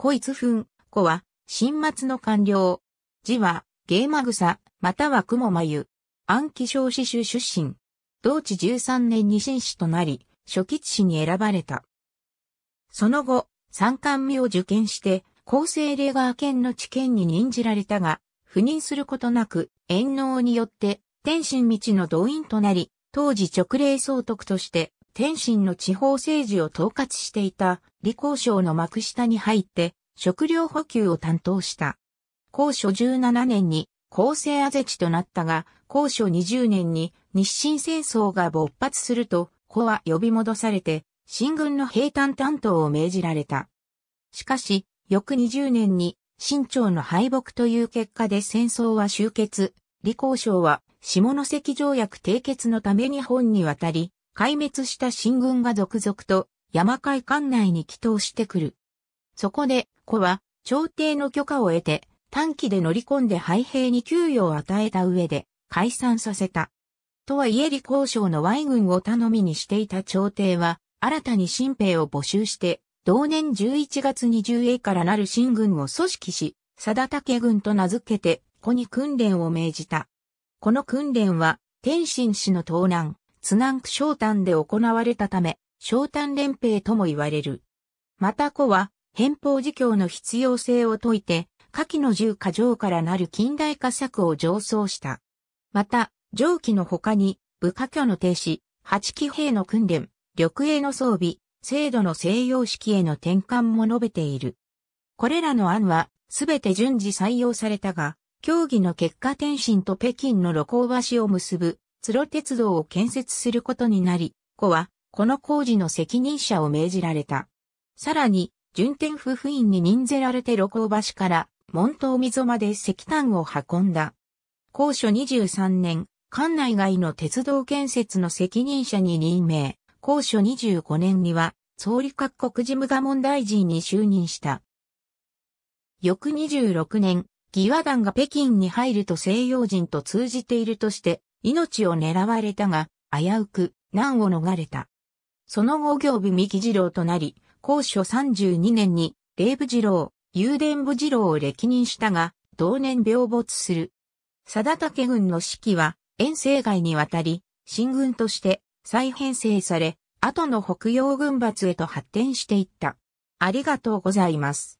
こいつふん、こは、新末の官僚。字は、ゲーマグサ、または雲眉。暗記小子州出身。同治13年に新士となり、初期士に選ばれた。その後、三冠目を受験して、厚生レガー県の知見に任じられたが、赴任することなく、遠納によって、天津道の動員となり、当時直令総督として、天津の地方政治を統括していた、李光省の幕下に入って、食料補給を担当した。高所17年に厚生あぜ地となったが、高所20年に日清戦争が勃発すると、子は呼び戻されて、新軍の兵隊担当を命じられた。しかし、翌20年に、新朝の敗北という結果で戦争は終結、李光省は下関条約締結のため日本に渡り、壊滅した新軍が続々と山海艦内に帰投してくる。そこで、子は、朝廷の許可を得て、短期で乗り込んで廃兵に給与を与えた上で、解散させた。とはいえ李光省の Y 軍を頼みにしていた朝廷は、新たに新兵を募集して、同年11月に 10A からなる新軍を組織し、貞武軍と名付けて、子に訓練を命じた。この訓練は、天津市の東南、津南区昇丹で行われたため、昇丹連兵とも言われる。また子は、偏法事教の必要性を説いて、下記の十過条からなる近代化策を上奏した。また、上記の他に、部下挙の停止、八騎兵の訓練、緑営の装備、制度の西洋式への転換も述べている。これらの案は、すべて順次採用されたが、協議の結果天津と北京の路光橋を結ぶ、鶴鉄道を建設することになり、子は、この工事の責任者を命じられた。さらに、順天府府院に任ぜられて露光橋から門頭溝まで石炭を運んだ。高所23年、館内外の鉄道建設の責任者に任命、高所25年には、総理各国事務賀問大臣に就任した。翌26年、義和団が北京に入ると西洋人と通じているとして、命を狙われたが、危うく、難を逃れた。その後行部三木次郎となり、高所32年に、霊部次郎、幽殿部次郎を歴任したが、同年病没する。貞武軍の指揮は、遠征外に渡り、新軍として再編成され、後の北洋軍閥へと発展していった。ありがとうございます。